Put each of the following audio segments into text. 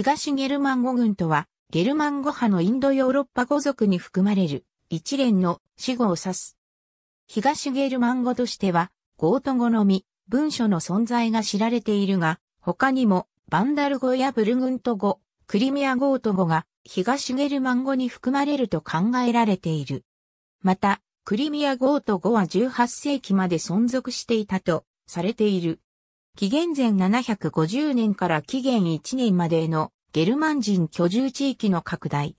東ゲルマン語群とは、ゲルマン語派のインドヨーロッパ語族に含まれる一連の死語を指す。東ゲルマン語としては、ゴート語のみ、文書の存在が知られているが、他にも、バンダル語やブルグント語、クリミアゴート語が、東ゲルマン語に含まれると考えられている。また、クリミアゴート語は18世紀まで存続していたとされている。紀元前750年から紀元1年までのゲルマン人居住地域の拡大。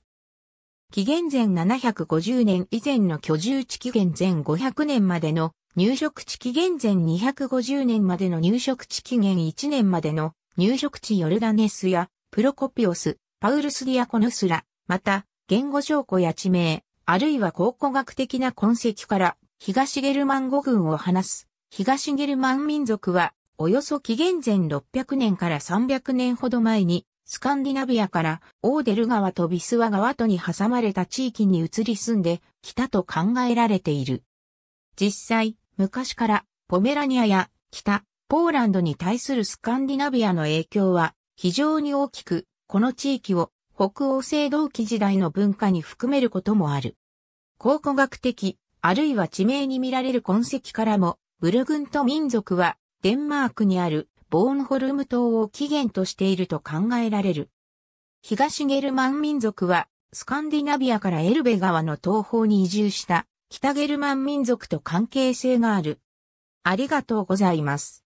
紀元前750年以前の居住地紀元前500年までの入植地紀元前250年までの入植地紀元1年までの入植地ヨルダネスやプロコピオス、パウルスディアコヌスら、また言語証拠や地名、あるいは考古学的な痕跡から東ゲルマン語群を話す東ゲルマン民族はおよそ紀元前600年から300年ほど前に、スカンディナビアからオーデル川とビスワ川とに挟まれた地域に移り住んできたと考えられている。実際、昔からポメラニアや北、ポーランドに対するスカンディナビアの影響は非常に大きく、この地域を北欧青同期時代の文化に含めることもある。考古学的、あるいは地名に見られる痕跡からも、ブルグント民族はデンマークにあるボーンホルム島を起源としていると考えられる。東ゲルマン民族はスカンディナビアからエルベ川の東方に移住した北ゲルマン民族と関係性がある。ありがとうございます。